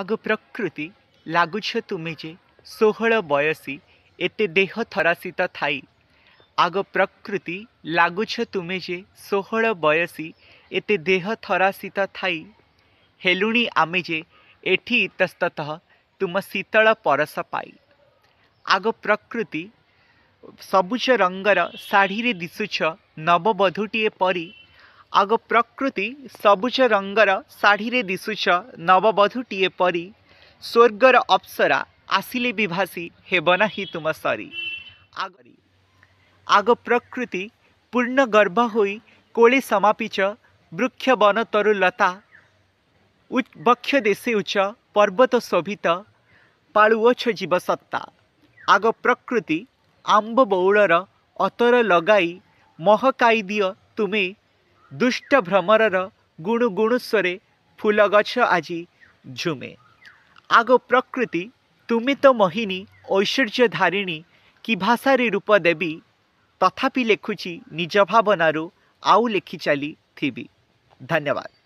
ଆଗ ପ୍ରକୃତି ଲାଗୁଛ ତୁମେ ଯେ ଷୋହଳ ବୟସୀ ଏତେ ଦେହ ଥରାସିତ ଥାଇ ଆଗ ପ୍ରକୃତି ଲାଗୁଛ ତୁମେ ଯେ ଷୋହଳ ବୟସୀ ଏତେ ଦେହ ଥରାସିତ ଥାଇ ହେଲୁଣି ଆମେ ଯେ ଏଠି ଇତସ୍ତଃ ତୁମ ଶୀତଳ ପରସ ପାଇ ଆଗ ପ୍ରକୃତି ସବୁଜ ରଙ୍ଗର ଶାଢ଼ୀରେ ଦିଶୁଛ ନବବଧୂଟିଏ ପରି ଆଗ ପ୍ରକୃତି ସବୁଜ ରଙ୍ଗର ଶାଢ଼ୀରେ ଦିଶୁଛ ନବବଧୂଟିଏ ପରି ସ୍ୱର୍ଗର ଅପ୍ସରା ଆସିଲେ ବି ଭାସି ହେବ ନାହିଁ ତୁମ ସରି ଆଗରି ଆଗ ପ୍ରକୃତି ପୂର୍ଣ୍ଣ ଗର୍ଭ ହୋଇ କୋଳେ ସମାପିଚ ବୃକ୍ଷ ବନ ତରୁ ଲତା ବକ୍ଷ ଦେଶେ ଉଚ୍ଚ ପର୍ବତ ଶୋଭିତ ପାଳୁଅଛ ଜୀବସତ୍ତା ଆଗ ପ୍ରକୃତି ଆମ୍ବ ବଉଳର ଅତର ଲଗାଇ ମହକାଇ ଦିଅ ତୁମେ ଦୁଷ୍ଟ ଭ୍ରମରର ଗୁଣୁ ଗୁଣୁସ୍ୱରେ ଫୁଲ ଗଛ ଆଜି ଝୁମେ ଆଗ ପ୍ରକୃତି ତୁମେ ତ ମହିନୀ ଐଶ୍ୱର୍ଯ୍ୟ ଧାରିଣୀ କି ଭାଷାରେ ରୂପ ଦେବୀ ତଥାପି ଲେଖୁଛି ନିଜ ଭାବନାରୁ ଆଉ ଲେଖି ଚାଲିଥିବି ଧନ୍ୟବାଦ